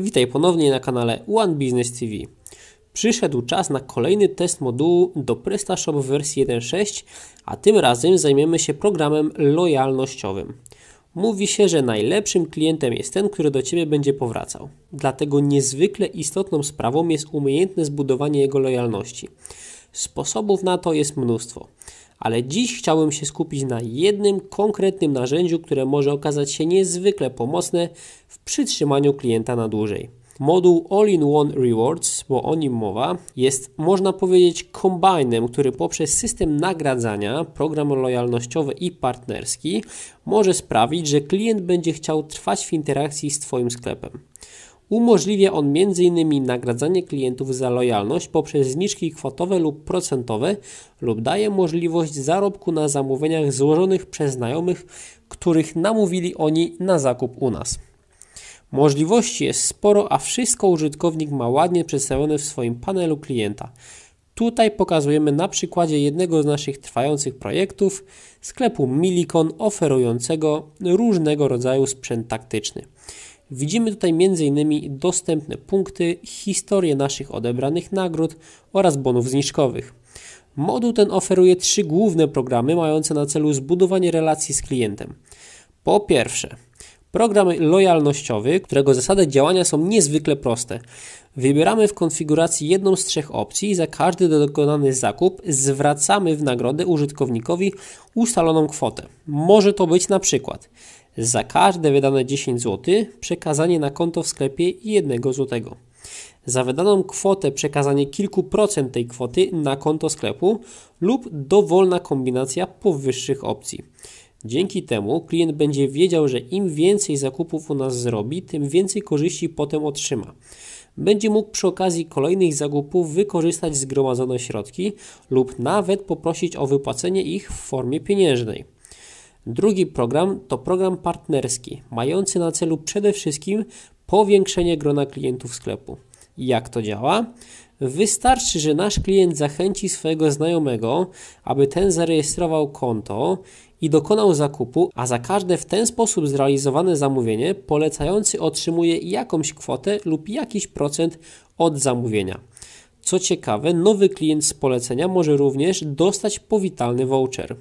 Witaj ponownie na kanale One Business TV. Przyszedł czas na kolejny test modułu do PrestaShop w wersji 1.6, a tym razem zajmiemy się programem lojalnościowym. Mówi się, że najlepszym klientem jest ten, który do Ciebie będzie powracał. Dlatego niezwykle istotną sprawą jest umiejętne zbudowanie jego lojalności. Sposobów na to jest mnóstwo ale dziś chciałbym się skupić na jednym konkretnym narzędziu, które może okazać się niezwykle pomocne w przytrzymaniu klienta na dłużej. Moduł All-in-One Rewards, bo o nim mowa, jest można powiedzieć kombajnem, który poprzez system nagradzania, program lojalnościowy i partnerski może sprawić, że klient będzie chciał trwać w interakcji z Twoim sklepem. Umożliwia on m.in. nagradzanie klientów za lojalność poprzez zniżki kwotowe lub procentowe lub daje możliwość zarobku na zamówieniach złożonych przez znajomych, których namówili oni na zakup u nas. Możliwości jest sporo, a wszystko użytkownik ma ładnie przedstawione w swoim panelu klienta. Tutaj pokazujemy na przykładzie jednego z naszych trwających projektów sklepu Milikon oferującego różnego rodzaju sprzęt taktyczny. Widzimy tutaj m.in. dostępne punkty, historię naszych odebranych nagród oraz bonów zniżkowych. Moduł ten oferuje trzy główne programy mające na celu zbudowanie relacji z klientem. Po pierwsze, program lojalnościowy, którego zasady działania są niezwykle proste. Wybieramy w konfiguracji jedną z trzech opcji i za każdy dokonany zakup zwracamy w nagrodę użytkownikowi ustaloną kwotę. Może to być na przykład za każde wydane 10 zł przekazanie na konto w sklepie 1 zł. Za wydaną kwotę przekazanie kilku procent tej kwoty na konto sklepu lub dowolna kombinacja powyższych opcji. Dzięki temu klient będzie wiedział, że im więcej zakupów u nas zrobi, tym więcej korzyści potem otrzyma. Będzie mógł przy okazji kolejnych zakupów wykorzystać zgromadzone środki lub nawet poprosić o wypłacenie ich w formie pieniężnej. Drugi program to program partnerski, mający na celu przede wszystkim powiększenie grona klientów sklepu. Jak to działa? Wystarczy, że nasz klient zachęci swojego znajomego, aby ten zarejestrował konto i dokonał zakupu, a za każde w ten sposób zrealizowane zamówienie polecający otrzymuje jakąś kwotę lub jakiś procent od zamówienia. Co ciekawe, nowy klient z polecenia może również dostać powitalny voucher.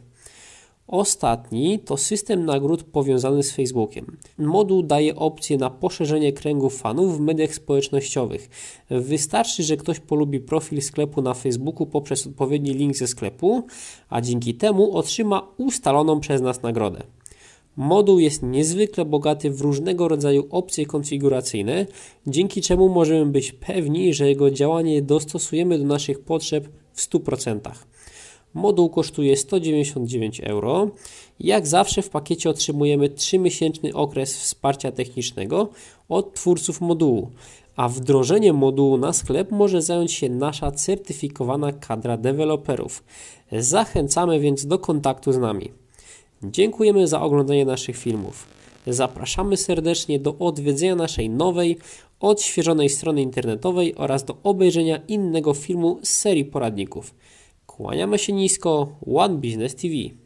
Ostatni to system nagród powiązany z Facebookiem. Moduł daje opcję na poszerzenie kręgu fanów w mediach społecznościowych. Wystarczy, że ktoś polubi profil sklepu na Facebooku poprzez odpowiedni link ze sklepu, a dzięki temu otrzyma ustaloną przez nas nagrodę. Moduł jest niezwykle bogaty w różnego rodzaju opcje konfiguracyjne, dzięki czemu możemy być pewni, że jego działanie dostosujemy do naszych potrzeb w 100%. Moduł kosztuje 199 euro. Jak zawsze w pakiecie otrzymujemy 3-miesięczny okres wsparcia technicznego od twórców modułu, a wdrożenie modułu na sklep może zająć się nasza certyfikowana kadra deweloperów. Zachęcamy więc do kontaktu z nami. Dziękujemy za oglądanie naszych filmów. Zapraszamy serdecznie do odwiedzenia naszej nowej, odświeżonej strony internetowej oraz do obejrzenia innego filmu z serii poradników. Kłaniamy się nisko. One Business TV.